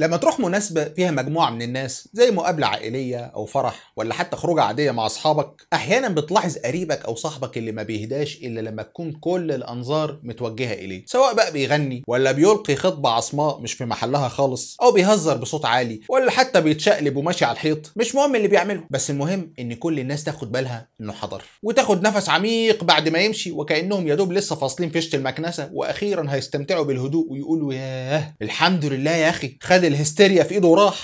لما تروح مناسبة فيها مجموعة من الناس زي مقابلة عائلية أو فرح ولا حتى خروجة عادية مع أصحابك أحيانا بتلاحظ قريبك أو صاحبك اللي ما بيهداش إلا لما تكون كل الأنظار متوجهة إليه سواء بقى بيغني ولا بيلقي خطبة عصماء مش في محلها خالص أو بيهزر بصوت عالي ولا حتى بيتشقلب وماشي على الحيط مش مهم اللي بيعمله بس المهم إن كل الناس تاخد بالها إنه حضر وتاخد نفس عميق بعد ما يمشي وكأنهم يا دوب لسه فاصلين فيشة المكنسة وأخيرا هيستمتعوا بالهدوء ويقولوا ياه الحمد لله يا أخي خد الهستيريا في ايده وراح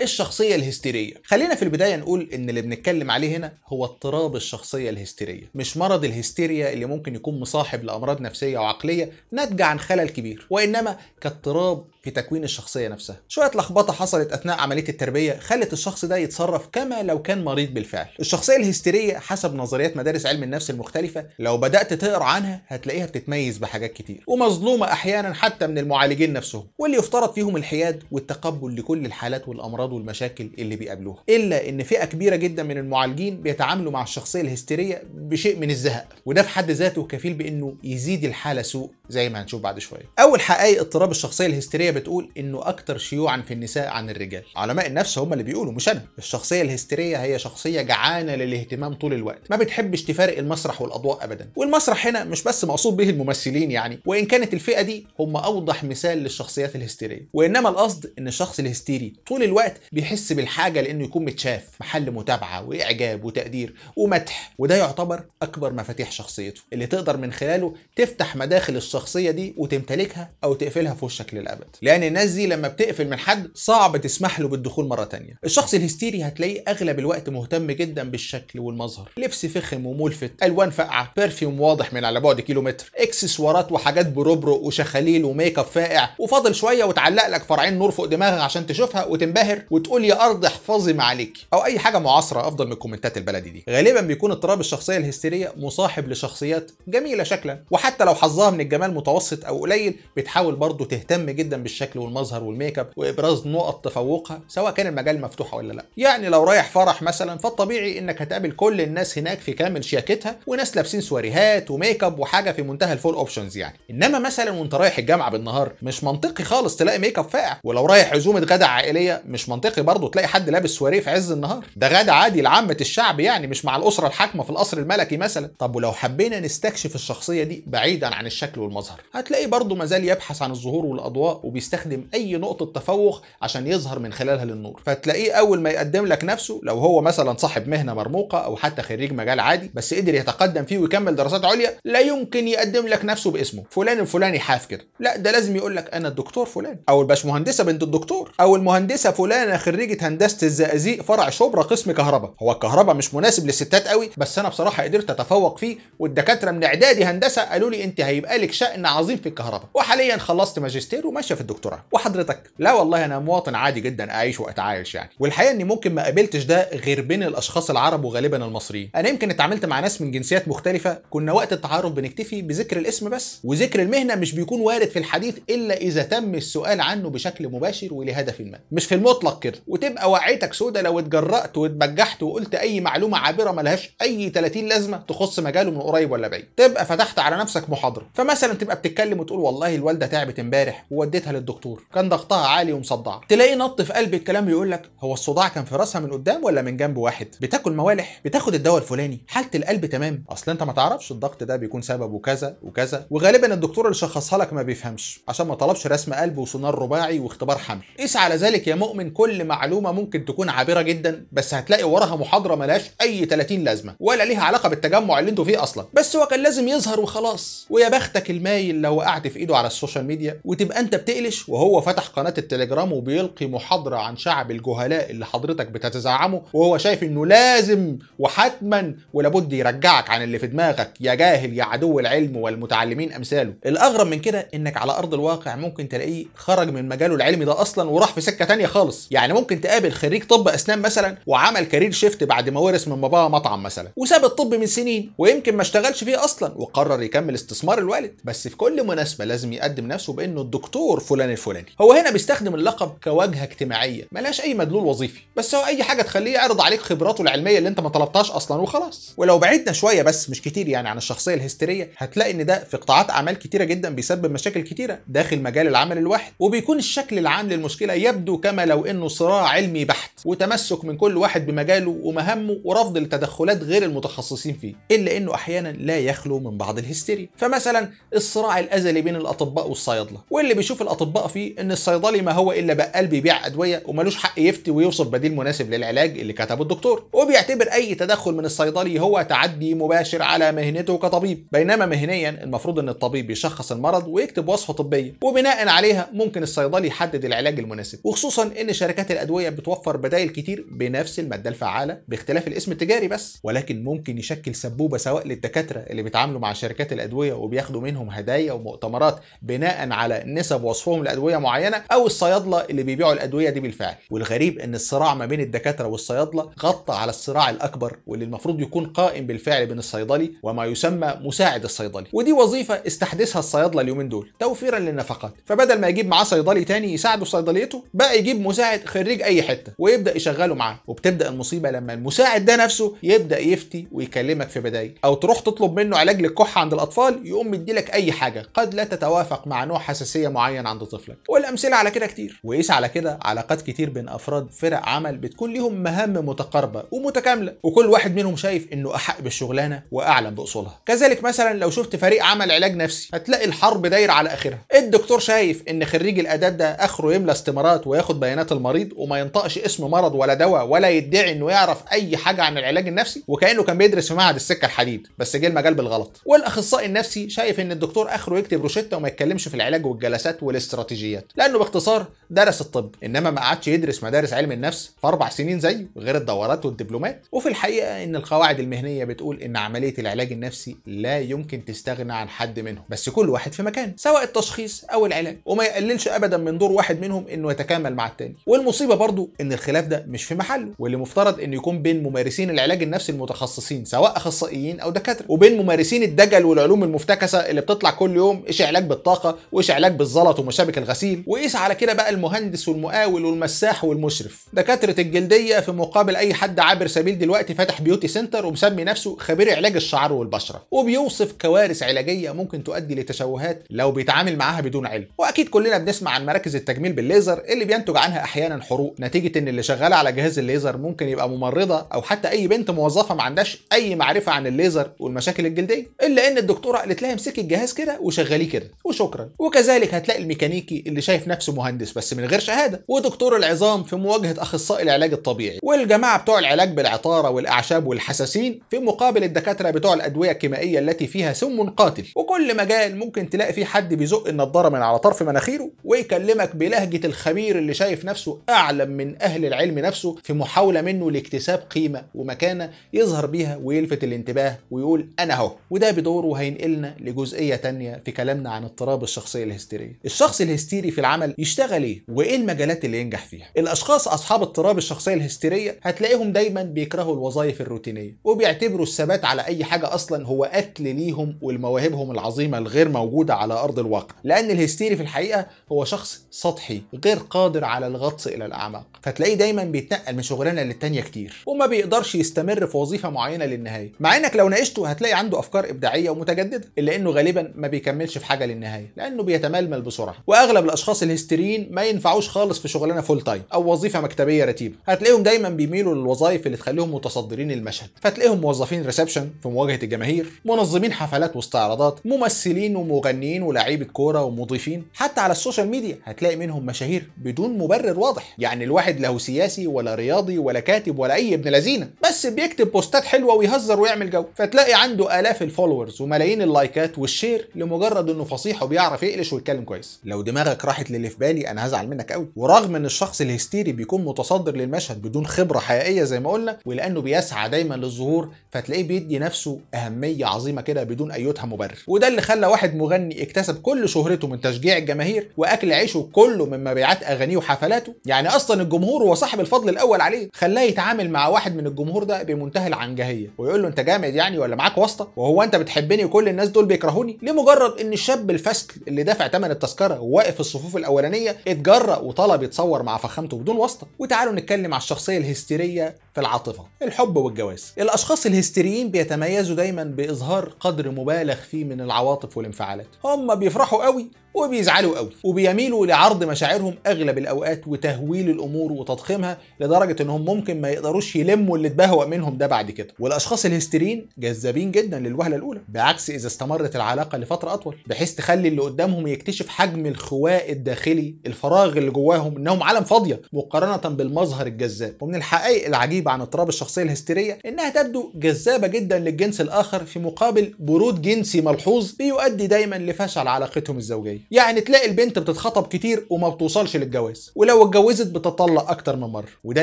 إيه الشخصية الهستيرية خلينا في البداية نقول إن اللي بنتكلم عليه هنا هو اضطراب الشخصية الهستيرية مش مرض الهستيريا اللي ممكن يكون مصاحب لأمراض نفسية وعقلية ناتجة عن خلل كبير وإنما كاضطراب في تكوين الشخصيه نفسها شويه لخبطه حصلت اثناء عمليه التربيه خلت الشخص ده يتصرف كما لو كان مريض بالفعل الشخصيه الهستيريه حسب نظريات مدارس علم النفس المختلفه لو بدات تقرا عنها هتلاقيها بتتميز بحاجات كتير ومظلومه احيانا حتى من المعالجين نفسهم واللي يفترض فيهم الحياد والتقبل لكل الحالات والامراض والمشاكل اللي بيقابلوها الا ان فئه كبيره جدا من المعالجين بيتعاملوا مع الشخصيه الهستيريه بشيء من الزهق وده في حد ذاته كفيل بانه يزيد الحاله سوء زي ما هنشوف بعد شويه اول حقائق اضطراب الشخصيه الهستيريه بتقول انه اكتر شيوعا في النساء عن الرجال علماء النفس هم اللي بيقولوا مش انا الشخصيه الهستيريه هي شخصيه جعانه للاهتمام طول الوقت ما بتحبش تفارق المسرح والاضواء ابدا والمسرح هنا مش بس مقصود به الممثلين يعني وان كانت الفئه دي هم اوضح مثال للشخصيات الهستيريه وانما القصد ان الشخص الهستيري طول الوقت بيحس بالحاجه لانه يكون متشاف محل متابعه واعجاب وتقدير ومدح وده يعتبر اكبر مفاتيح شخصيته اللي تقدر من خلاله تفتح مداخل الشخصيه دي وتمتلكها او تقفلها في وشك للابد لان الناس دي لما بتقفل من حد صعب تسمح له بالدخول مره تانية الشخص الهستيري هتلاقيه اغلب الوقت مهتم جدا بالشكل والمظهر لبس فخم وملفت الوان فاقعه بيرفيوم واضح من على بعد كيلومتر اكسسوارات وحاجات بروبرو وشخاليل وميك اب فاقع وفاضل شويه وتعلق لك فرعين نور فوق دماغك عشان تشوفها وتنبهر وتقول يا ارض احفظي ما عليكي او اي حاجه معاصره افضل من الكومنتات البلدي دي غالبا بيكون اضطراب الشخصيه الهستيريه مصاحب لشخصيات جميله شكلا وحتى لو حظها من الجمال متوسط او قليل بتحاول برضه تهتم جدا الشكل والمظهر والميك اب وابراز نقط تفوقها سواء كان المجال مفتوح ولا لا يعني لو رايح فرح مثلا فالطبيعي انك هتقابل كل الناس هناك في كامل شياكتها وناس لابسين سواريهات وميك اب وحاجه في منتهى الفول اوبشنز يعني انما مثلا وانت رايح الجامعه بالنهار مش منطقي خالص تلاقي ميك اب فاقع ولو رايح عزومه غدا عائليه مش منطقي برضه تلاقي حد لابس سواريه في عز النهار ده غدا عادي لعامه الشعب يعني مش مع الاسره الحاكمه في القصر الملكي مثلا طب ولو حبينا نستكشف الشخصيه دي بعيدا عن الشكل والمظهر هتلاقيه برضه مازال يبحث عن الظهور والاضواء وبي بيستخدم اي نقطه تفوق عشان يظهر من خلالها للنور فتلاقيه اول ما يقدم لك نفسه لو هو مثلا صاحب مهنه مرموقه او حتى خريج مجال عادي بس قدر يتقدم فيه ويكمل دراسات عليا لا يمكن يقدم لك نفسه باسمه فلان الفلاني حاف كده لا ده لازم يقول لك انا الدكتور فلان او الباشمهندسه بنت الدكتور او المهندسه فلانه خريجه هندسه الزقازيق فرع شبرا قسم كهرباء هو الكهرباء مش مناسب للستات قوي بس انا بصراحه قدرت اتفوق فيه والدكاتره من اعدادي هندسه قالوا لي انت هيبقى لك شأن عظيم في الكهرباء وحاليا خلصت ماجستير وماشيه في الدكتوراه وحضرتك لا والله انا مواطن عادي جدا اعيش واتعايش يعني والحقيقه اني ممكن ما قابلتش ده غير بين الاشخاص العرب وغالبا المصريين انا يمكن اتعاملت مع ناس من جنسيات مختلفه كنا وقت التعارف بنكتفي بذكر الاسم بس وذكر المهنه مش بيكون وارد في الحديث الا اذا تم السؤال عنه بشكل مباشر ولهدف ما مش في المطلق كده وتبقى وعيتك سودة لو اتجرأت واتبجحت وقلت اي معلومه عابره ملهاش اي 30 لازمه تخص مجاله من قريب ولا بعيد تبقى فتحت على نفسك محاضره فمثلا تبقى بتتكلم وتقول والله الوالده تعبت امبارح ووديتها للدكتور كان ضغطها عالي ومصدع تلاقيه نط في قلب الكلام يقول لك هو الصداع كان في راسها من قدام ولا من جنب واحد بتاكل موالح بتاخد الدواء الفلاني حاله القلب تمام اصل انت ما تعرفش الضغط ده بيكون سببه كذا وكذا وغالبا الدكتور اللي شخصها لك ما بيفهمش عشان ما طلبش رسم قلب وسونار رباعي واختبار حمل قيس على ذلك يا مؤمن كل معلومه ممكن تكون عابره جدا بس هتلاقي وراها محاضره ملهاش اي 30 لازمه ولا ليها علاقه بالتجمع اللي انتوا فيه اصلا بس هو كان لازم يظهر وخلاص ويا بختك المايل لو وقعت في ايده على السوشيال ميديا وتبقى انت بتقلب ايليش وهو فتح قناه التليجرام وبيلقي محاضره عن شعب الجهلاء اللي حضرتك بتتزعمه وهو شايف انه لازم وحتما ولابد يرجعك عن اللي في دماغك يا جاهل يا عدو العلم والمتعلمين امثاله الاغرب من كده انك على ارض الواقع ممكن تلاقيه خرج من مجاله العلمي ده اصلا وراح في سكه تانية خالص يعني ممكن تقابل خريج طب اسنان مثلا وعمل كارير شيفت بعد ما ورث من باباه مطعم مثلا وساب الطب من سنين ويمكن ما اشتغلش فيه اصلا وقرر يكمل استثمار الوالد بس في كل مناسبه لازم يقدم نفسه بانه الدكتور فلان الفلاني هو هنا بيستخدم اللقب كواجهه اجتماعيه ملهاش اي مدلول وظيفي بس هو اي حاجه تخليه يعرض عليك خبراته العلميه اللي انت ما طلبتهاش اصلا وخلاص ولو بعدنا شويه بس مش كتير يعني عن الشخصيه الهستيريه هتلاقي ان ده في قطاعات اعمال كتيره جدا بيسبب مشاكل كتيره داخل مجال العمل الواحد وبيكون الشكل العام للمشكله يبدو كما لو انه صراع علمي بحت وتمسك من كل واحد بمجاله ومهامه ورفض التدخلات غير المتخصصين فيه الا انه احيانا لا يخلو من بعض الهستيريا فمثلا الصراع الازلي بين الاطباء والصيادله واللي بيشوف الاطباء الاطباء فيه ان الصيدلي ما هو الا بقال بيبيع ادويه وملوش حق يفتي ويوصف بديل مناسب للعلاج اللي كتبه الدكتور وبيعتبر اي تدخل من الصيدلي هو تعدي مباشر على مهنته كطبيب بينما مهنيا المفروض ان الطبيب يشخص المرض ويكتب وصفه طبيه وبناء عليها ممكن الصيدلي يحدد العلاج المناسب وخصوصا ان شركات الادويه بتوفر بدائل كتير بنفس الماده الفعاله باختلاف الاسم التجاري بس ولكن ممكن يشكل سبوبه سواء للدكاتره اللي بيتعاملوا مع شركات الادويه وبياخدوا منهم هدايا ومؤتمرات بناء على نسب وصفهم سوقهم لادويه معينه او الصيادله اللي بيبيعوا الادويه دي بالفعل والغريب ان الصراع ما بين الدكاتره والصيادله غطى على الصراع الاكبر واللي المفروض يكون قائم بالفعل بين الصيدلي وما يسمى مساعد الصيدلي ودي وظيفه استحدثها الصيادله اليومين دول توفيرا للنفقات فبدل ما يجيب معاه صيدلي تاني يساعده في صيدليته بقى يجيب مساعد خريج اي حته ويبدا يشغله معاه وبتبدا المصيبه لما المساعد ده نفسه يبدا يفتي ويكلمك في بدايل او تروح تطلب منه علاج للكحه عند الاطفال يقوم مديلك اي حاجه قد لا تتوافق مع نوع حساسيه معين عند وانت طفلك والامثله على كده كتير وقيس على كده علاقات كتير بين افراد فرق عمل بتكون ليهم مهام متقاربه ومتكامله وكل واحد منهم شايف انه احق بالشغلانه واعلم باصولها كذلك مثلا لو شفت فريق عمل علاج نفسي هتلاقي الحرب دايره على اخرها الدكتور شايف ان خريج الاداب ده اخره يملى استمارات وياخد بيانات المريض وما ينطقش اسم مرض ولا دواء ولا يدعي انه يعرف اي حاجه عن العلاج النفسي وكانه كان بيدرس في معهد السكه الحديد بس جه المجال بالغلط والاخصائي النفسي شايف ان الدكتور اخره يكتب روشته وما يتكلمش في العلاج والجلسات الاستراتيجيات لانه باختصار درس الطب انما ما قعدش يدرس مدارس علم النفس في اربع سنين زيه غير الدورات والدبلومات وفي الحقيقه ان القواعد المهنيه بتقول ان عمليه العلاج النفسي لا يمكن تستغنى عن حد منهم بس كل واحد في مكان سواء التشخيص او العلاج وما يقللش ابدا من دور واحد منهم انه يتكامل مع التاني والمصيبه برضو ان الخلاف ده مش في محله واللي مفترض انه يكون بين ممارسين العلاج النفسي المتخصصين سواء اخصائيين او دكاتره وبين ممارسين الدجل والعلوم المفتكسه اللي بتطلع كل يوم ايش علاج بالطاقه وايش علاج بالزلط ومش شبك الغسيل وقيس على كده بقى المهندس والمقاول والمساح والمشرف دكاتره الجلديه في مقابل اي حد عابر سبيل دلوقتي فاتح بيوتي سنتر ومسمي نفسه خبير علاج الشعر والبشره وبيوصف كوارث علاجيه ممكن تؤدي لتشوهات لو بيتعامل معاها بدون علم واكيد كلنا بنسمع عن مراكز التجميل بالليزر اللي بينتج عنها احيانا حروق نتيجه ان اللي شغاله على جهاز الليزر ممكن يبقى ممرضه او حتى اي بنت موظفه ما عندهاش اي معرفه عن الليزر والمشاكل الجلديه الا ان الدكتوره قالت لها امسكي الجهاز كده وشغليه كده وشكرا وكذلك هتلاقي ميكانيكي اللي شايف نفسه مهندس بس من غير شهاده ودكتور العظام في مواجهه اخصائي العلاج الطبيعي والجماعه بتوع العلاج بالعطاره والاعشاب والحساسين في مقابل الدكاتره بتوع الادويه الكيميائيه التي فيها سم قاتل وكل مجال ممكن تلاقي فيه حد بيزق النضاره من على طرف مناخيره ويكلمك بلهجه الخبير اللي شايف نفسه اعلم من اهل العلم نفسه في محاوله منه لاكتساب قيمه ومكانه يظهر بيها ويلفت الانتباه ويقول انا اهو وده بدوره هينقلنا لجزئيه تانية في كلامنا عن اضطراب الشخصيه الهستيريه الشخص الشخص الهستيري في العمل يشتغل ايه وايه المجالات اللي ينجح فيها الاشخاص اصحاب اضطراب الشخصيه الهستيريه هتلاقيهم دايما بيكرهوا الوظائف الروتينيه وبيعتبروا الثبات على اي حاجه اصلا هو قتل ليهم ولمواهبهم العظيمه الغير موجوده على ارض الواقع لان الهستيري في الحقيقه هو شخص سطحي غير قادر على الغطس الى الاعماق فتلاقيه دايما بيتنقل من شغلانه للتانيه كتير وما بيقدرش يستمر في وظيفه معينه للنهايه مع انك لو ناقشته هتلاقي عنده افكار ابداعيه ومتجدده الا انه غالبا ما بيكملش في حاجه للنهايه لانه بيتململ بسرعه واغلب الاشخاص الهستيريين ما ينفعوش خالص في شغلانه فول تايم او وظيفه مكتبيه رتيبه هتلاقيهم دايما بيميلوا للوظائف اللي تخليهم متصدرين المشهد فتلاقيهم موظفين ريسبشن في مواجهه الجماهير منظمين حفلات واستعراضات ممثلين ومغنيين ولاعيبه كوره ومضيفين حتى على السوشيال ميديا هتلاقي منهم مشاهير بدون مبرر واضح يعني الواحد لا هو سياسي ولا رياضي ولا كاتب ولا اي ابن لزينة. بس بيكتب بوستات حلوه ويهزر ويعمل جو فتلاقي عنده الاف الفولورز وملايين اللايكات والشير لمجرد انه فصيح وبيعرف يقلش ويتكلم كويس لو دماغك راحت للي في بالي انا هزعل منك قوي ورغم ان الشخص الهستيري بيكون متصدر للمشهد بدون خبره حقيقيه زي ما قلنا ولانه بيسعى دايما للظهور فتلاقيه بيدي نفسه اهميه عظيمه كده بدون ايتها مبرر وده اللي خلى واحد مغني اكتسب كل شهرته من تشجيع الجماهير واكل عيشه كله من مبيعات اغانيه وحفلاته يعني اصلا الجمهور هو صاحب الفضل الاول عليه خلاه يتعامل مع واحد من الجمهور ده بمنتهى العنجهيه ويقول له انت جامد يعني ولا معاك واسطه وهو انت بتحبني وكل الناس دول بيكرهوني لمجرد ان الشاب الفسل اللي دافع ثمن التذكره واقف في الصفوف الاولانيه اتجرأ وطلب يتصور مع فخامته بدون واسطه وتعالوا نتكلم على الشخصيه الهستيريه في العاطفه الحب والجواز الاشخاص الهستيريين بيتميزوا دايما باظهار قدر مبالغ فيه من العواطف والانفعالات هم بيفرحوا قوي وبيزعلوا قوي وبيميلوا لعرض مشاعرهم اغلب الاوقات وتهويل الامور وتضخيمها لدرجه انهم ممكن ما يقدروش يلموا اللي اتبهوأ منهم ده بعد كده والاشخاص الهستيرين جذابين جدا للوهله الاولى بعكس اذا استمرت العلاقه لفتره اطول بحيث تخلي اللي قدامهم يكتشف حجم الخواء الداخلي الفراغ اللي جواهم انهم عالم فاضيه مقارنه بالمظهر الجذاب ومن الحقائق العجيبه عن اضطراب الشخصيه الهستيريه انها تبدو جذابه جدا للجنس الاخر في مقابل برود جنسي ملحوظ بيؤدي دايما لفشل علاقتهم الزوجيه يعني تلاقي البنت بتتخطب كتير وما بتوصلش للجواز ولو اتجوزت بتطلق اكتر من مره وده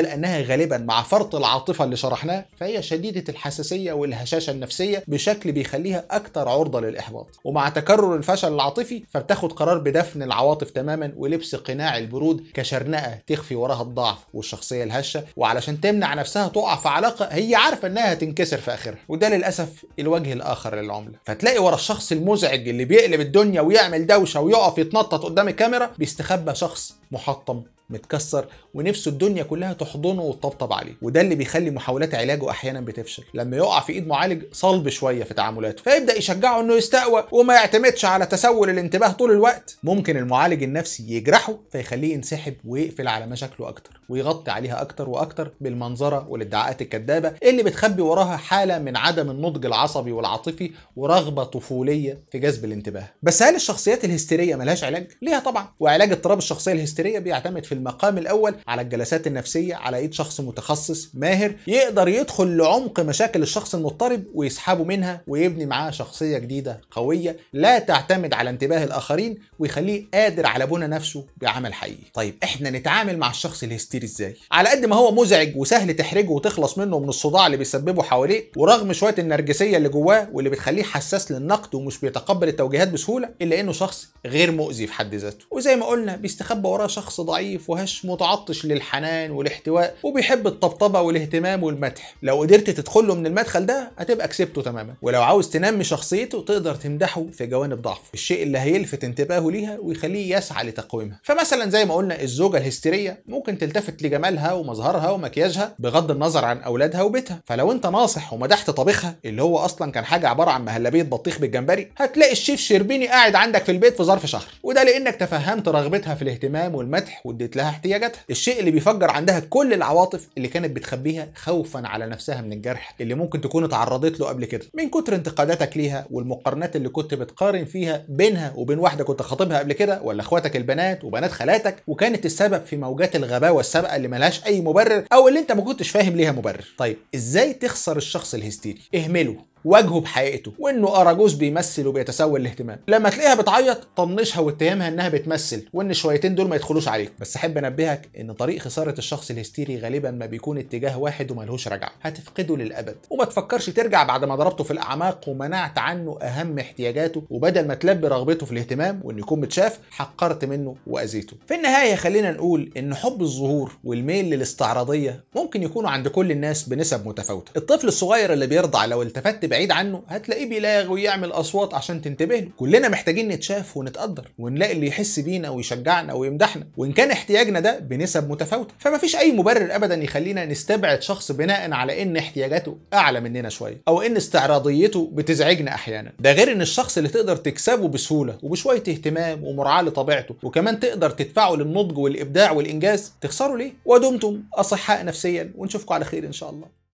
لانها غالبا مع فرط العاطفه اللي شرحناه فهي شديده الحساسيه والهشاشه النفسيه بشكل بيخليها اكتر عرضه للاحباط ومع تكرر الفشل العاطفي فبتاخد قرار بدفن العواطف تماما ولبس قناع البرود كشرنقه تخفي وراها الضعف والشخصيه الهشه وعلشان تمنع نفسها تقع في علاقه هي عارفه انها هتنكسر في اخرها وده للاسف الوجه الاخر للعمله فتلاقي ورا الشخص المزعج اللي بيقلب الدنيا ويعمل دوشه ويقف يتنطط قدام الكاميرا بيستخبى شخص محطم متكسر ونفسه الدنيا كلها تحضنه وتطبطب عليه وده اللي بيخلي محاولات علاجه احيانا بتفشل لما يقع في ايد معالج صلب شويه في تعاملاته فيبدا يشجعه انه يستقوى وما يعتمدش على تسول الانتباه طول الوقت ممكن المعالج النفسي يجرحه فيخليه ينسحب ويقفل على مشاكله اكتر ويغطي عليها اكتر واكتر بالمنظره والادعاءات الكذابه اللي بتخبي وراها حاله من عدم النضج العصبي والعاطفي ورغبه طفوليه في جذب الانتباه بس هل الشخصيات الهستيريه ملهاش علاج ليها طبعا وعلاج اضطراب الشخصيه الهستيريه بيعتمد في المقام الاول على الجلسات النفسيه على ايد شخص متخصص ماهر يقدر يدخل لعمق مشاكل الشخص المضطرب ويسحبه منها ويبني معاه شخصيه جديده قويه لا تعتمد على انتباه الاخرين ويخليه قادر على بنى نفسه بعمل حقيقي طيب احنا نتعامل مع الشخص الهستيري ازاي على قد ما هو مزعج وسهل تحرجه وتخلص منه من الصداع اللي بيسببه حواليه ورغم شويه النرجسيه اللي جواه واللي بتخليه حساس للنقد ومش بيتقبل التوجيهات بسهوله الا انه شخص غير مؤذي في حد ذاته وزي ما قلنا بيستخبى وراه شخص ضعيف وهش متعطش للحنان والاحتواء وبيحب الطبطبه والاهتمام والمدح لو قدرت تدخل له من المدخل ده هتبقى كسبته تماما ولو عاوز تنمي شخصيته تقدر تمدحه في جوانب ضعفه الشيء اللي هيلفت انتباهه ليها ويخليه يسعى لتقويمها فمثلا زي ما قلنا الزوجه الهستيريه ممكن تلتفت لجمالها ومظهرها ومكياجها بغض النظر عن اولادها وبيتها فلو انت ناصح ومدحت طبيخها اللي هو اصلا كان حاجه عباره عن مهلبيه بطيخ بالجمبري هتلاقي الشيف شربيني قاعد عندك في البيت في ظرف شهر وده لانك تفهمت رغبتها في الاهتمام والمدح واديت وجدت لها احتياجاتها الشيء اللي بيفجر عندها كل العواطف اللي كانت بتخبيها خوفا على نفسها من الجرح اللي ممكن تكون اتعرضت له قبل كده من كتر انتقاداتك ليها والمقارنات اللي كنت بتقارن فيها بينها وبين واحده كنت خاطبها قبل كده ولا اخواتك البنات وبنات خالاتك وكانت السبب في موجات الغباوه السابقه اللي ملهاش اي مبرر او اللي انت ما كنتش فاهم ليها مبرر طيب ازاي تخسر الشخص الهستيري اهمله واجهه بحقيقته وانه اراجوز بيمثل وبيتسول الاهتمام لما تلاقيها بتعيط طنشها واتهمها انها بتمثل وان شويتين دول ما يدخلوش عليك بس احب انبهك ان طريق خساره الشخص الهستيري غالبا ما بيكون اتجاه واحد وملهوش رجعه هتفقده للابد وما تفكرش ترجع بعد ما ضربته في الاعماق ومنعت عنه اهم احتياجاته وبدل ما تلبي رغبته في الاهتمام وانه يكون متشاف حقرت منه واذيته في النهايه خلينا نقول ان حب الظهور والميل للاستعراضيه ممكن يكونوا عند كل الناس بنسب متفاوته الطفل الصغير اللي بيرضع لو التفت بعيد عنه هتلاقيه بيلاغ ويعمل اصوات عشان تنتبه له كلنا محتاجين نتشاف ونتقدر ونلاقي اللي يحس بينا ويشجعنا ويمدحنا وان كان احتياجنا ده بنسب متفاوته فمفيش اي مبرر ابدا يخلينا نستبعد شخص بناء على ان احتياجاته اعلى مننا شويه او ان استعراضيته بتزعجنا احيانا ده غير ان الشخص اللي تقدر تكسبه بسهوله وبشويه اهتمام ومراعاه لطبيعته وكمان تقدر تدفعه للنضج والابداع والانجاز تخسره ليه ودمتم اصحاء نفسيا ونشوفكم على خير ان شاء الله